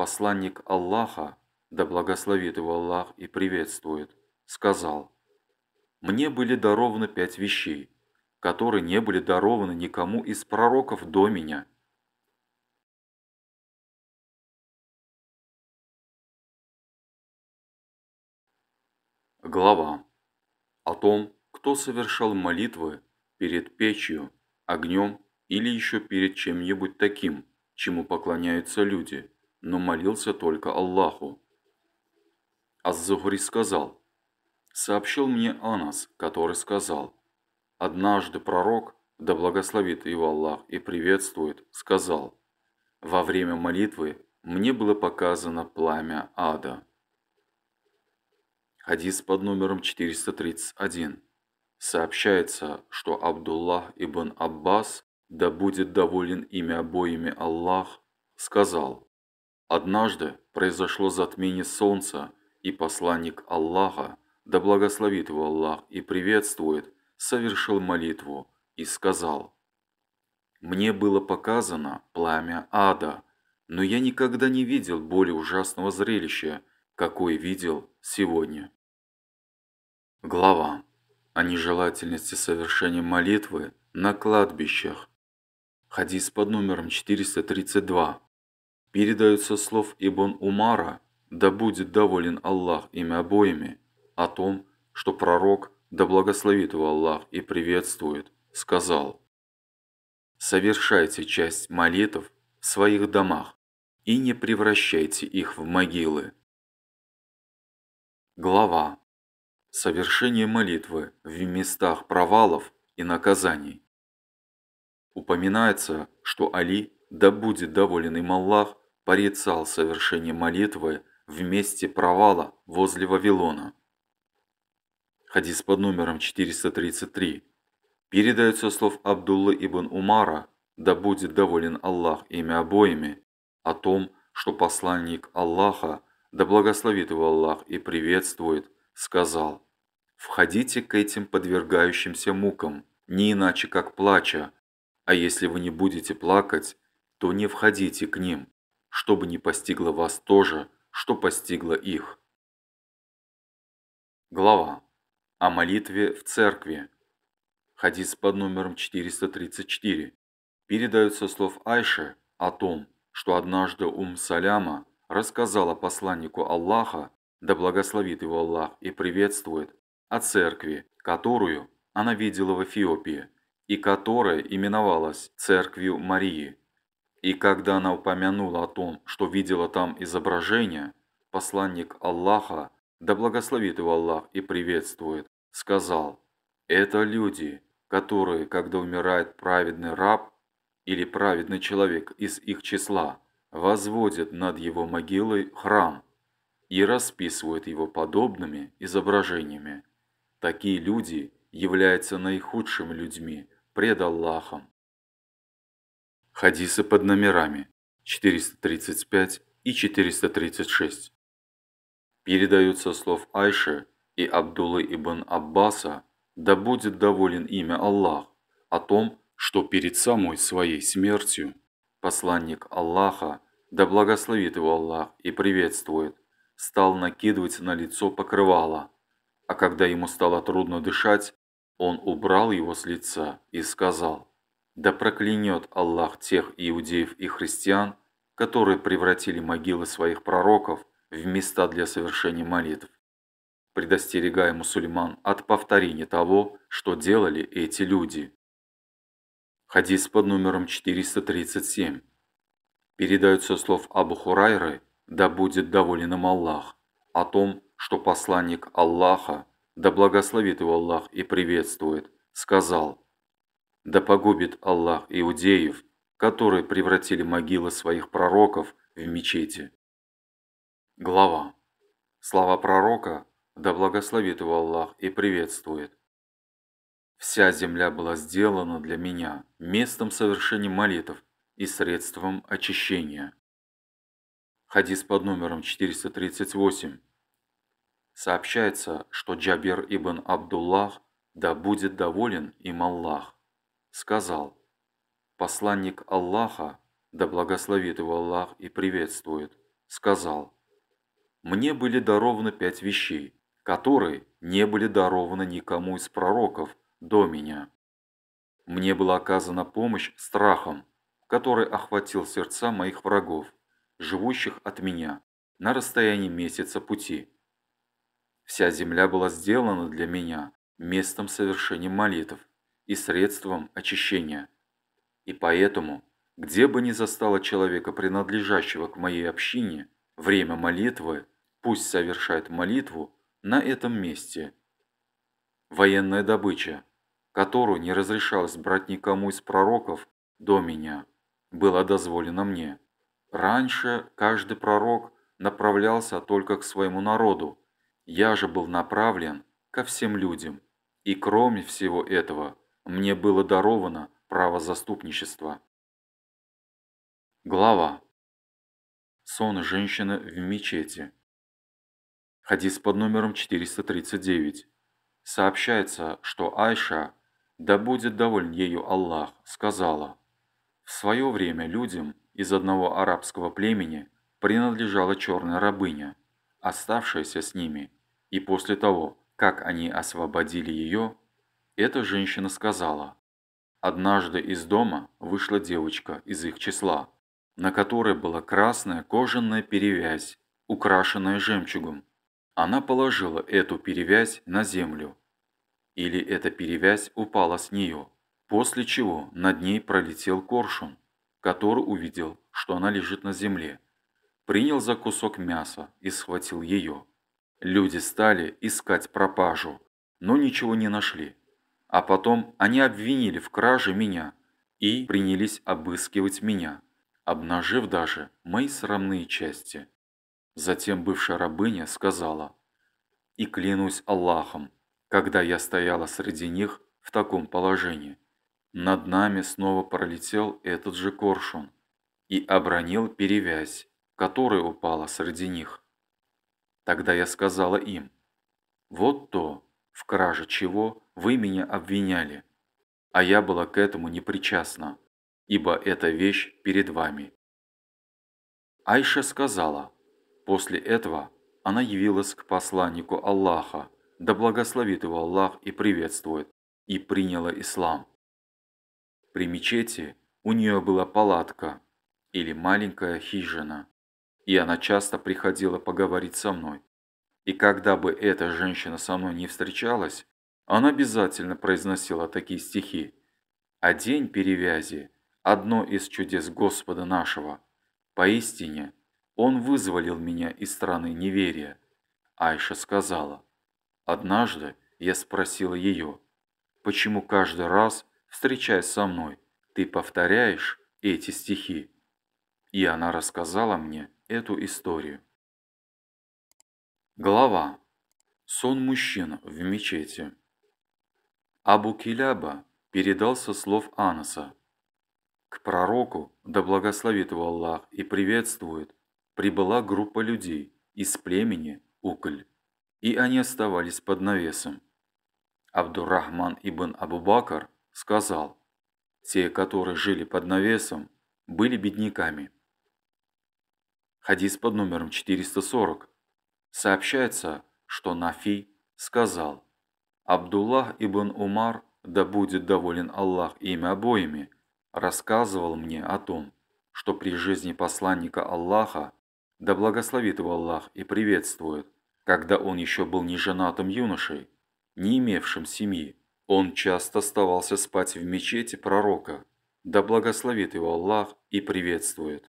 посланник Аллаха, да благословит его Аллах и приветствует, сказал, «Мне были дарованы пять вещей, которые не были дарованы никому из пророков до меня». Глава о том, кто совершал молитвы перед печью, огнем или еще перед чем-нибудь таким, чему поклоняются люди – но молился только Аллаху. Аз-Зухри сказал, «Сообщил мне Анас, который сказал, «Однажды пророк, да благословит его Аллах и приветствует, сказал, «Во время молитвы мне было показано пламя ада». Хадис под номером 431. Сообщается, что Абдуллах ибн Аббас, да будет доволен ими обоими Аллах, сказал, Однажды произошло затмение солнца, и посланник Аллаха, да благословит его Аллах и приветствует, совершил молитву и сказал, «Мне было показано пламя ада, но я никогда не видел более ужасного зрелища, какое видел сегодня». Глава о нежелательности совершения молитвы на кладбищах. Хадис под номером 432. Передаются слов Ибн Умара, да будет доволен Аллах ими обоими, о том, что пророк, да благословит его Аллах и приветствует, сказал «Совершайте часть молитв в своих домах и не превращайте их в могилы». Глава. Совершение молитвы в местах провалов и наказаний. Упоминается, что Али, да будет доволен им Аллах, порицал совершение молитвы в месте провала возле Вавилона. Хадис под номером 433. Передается слов Абдуллы ибн Умара, да будет доволен Аллах ими обоими, о том, что посланник Аллаха, да благословит его Аллах и приветствует, сказал «Входите к этим подвергающимся мукам, не иначе как плача, а если вы не будете плакать, то не входите к ним» чтобы не постигло вас то же, что постигло их. Глава о молитве в церкви. Хадис под номером 434 передаются слов Айши о том, что однажды Ум Саляма рассказала посланнику Аллаха, да благословит его Аллах и приветствует, о церкви, которую она видела в Эфиопии и которая именовалась Церковью Марии. И когда она упомянула о том, что видела там изображение, посланник Аллаха, да благословит его Аллах и приветствует, сказал, «Это люди, которые, когда умирает праведный раб или праведный человек из их числа, возводят над его могилой храм и расписывают его подобными изображениями. Такие люди являются наихудшими людьми пред Аллахом хадисы под номерами 435 и 436. Передаются слов Айши и Абдуллы ибн Аббаса, да будет доволен имя Аллах, о том, что перед самой своей смертью посланник Аллаха, да благословит его Аллах и приветствует, стал накидывать на лицо покрывало, а когда ему стало трудно дышать, он убрал его с лица и сказал да проклянет Аллах тех иудеев и христиан, которые превратили могилы своих пророков в места для совершения молитв, предостерегая мусульман от повторения того, что делали эти люди. Хадис под номером 437. Передаются слов Абу Хурайры, да будет доволен им Аллах, о том, что посланник Аллаха, да благословит его Аллах и приветствует, сказал – да погубит Аллах иудеев, которые превратили могилы своих пророков в мечети. Глава. Слова пророка «Да благословит его Аллах и приветствует». Вся земля была сделана для меня местом совершения молитв и средством очищения. Хадис под номером 438. Сообщается, что Джабир ибн Абдуллах, да будет доволен им Аллах, сказал, посланник Аллаха, да благословит его Аллах и приветствует, сказал, «Мне были дарованы пять вещей, которые не были дарованы никому из пророков до меня. Мне была оказана помощь страхом, который охватил сердца моих врагов, живущих от меня, на расстоянии месяца пути. Вся земля была сделана для меня местом совершения молитв, и средством очищения. И поэтому, где бы ни застало человека, принадлежащего к моей общине, время молитвы, пусть совершает молитву на этом месте. Военная добыча, которую не разрешалось брать никому из пророков до меня, была дозволена мне. Раньше каждый пророк направлялся только к своему народу, я же был направлен ко всем людям. И кроме всего этого – мне было даровано право заступничества. Глава. Сон женщины в мечети. Хадис под номером 439. Сообщается, что Айша, да будет доволен ею Аллах, сказала, «В свое время людям из одного арабского племени принадлежала черная рабыня, оставшаяся с ними, и после того, как они освободили ее, эта женщина сказала, «Однажды из дома вышла девочка из их числа, на которой была красная кожаная перевязь, украшенная жемчугом. Она положила эту перевязь на землю, или эта перевязь упала с нее, после чего над ней пролетел коршун, который увидел, что она лежит на земле, принял за кусок мяса и схватил ее. Люди стали искать пропажу, но ничего не нашли. А потом они обвинили в краже меня и принялись обыскивать меня, обнажив даже мои срамные части. Затем бывшая рабыня сказала, «И клянусь Аллахом, когда я стояла среди них в таком положении, над нами снова пролетел этот же коршун и обронил перевязь, которая упала среди них. Тогда я сказала им, «Вот то, в краже чего вы меня обвиняли, а я была к этому не причастна, ибо эта вещь перед вами». Айша сказала, после этого она явилась к посланнику Аллаха, да благословит его Аллах и приветствует, и приняла ислам. При мечети у нее была палатка или маленькая хижина, и она часто приходила поговорить со мной и когда бы эта женщина со мной не встречалась, она обязательно произносила такие стихи. А день перевязи – одно из чудес Господа нашего. Поистине, Он вызволил меня из страны неверия. Айша сказала. Однажды я спросила ее, почему каждый раз, встречаясь со мной, ты повторяешь эти стихи? И она рассказала мне эту историю. Глава. Сон мужчин в мечети. Абу Киляба передал со слов Анаса. К пророку, да благословит его Аллах и приветствует, прибыла группа людей из племени Укль, и они оставались под навесом. Абдуррахман ибн Абу-Бакр сказал, те, которые жили под навесом, были бедняками. Хадис под номером 440. Сообщается, что Нафи сказал, «Абдуллах ибн Умар, да будет доволен Аллах ими обоими, рассказывал мне о том, что при жизни посланника Аллаха, да благословит его Аллах и приветствует, когда он еще был неженатым юношей, не имевшим семьи, он часто оставался спать в мечети пророка, да благословит его Аллах и приветствует.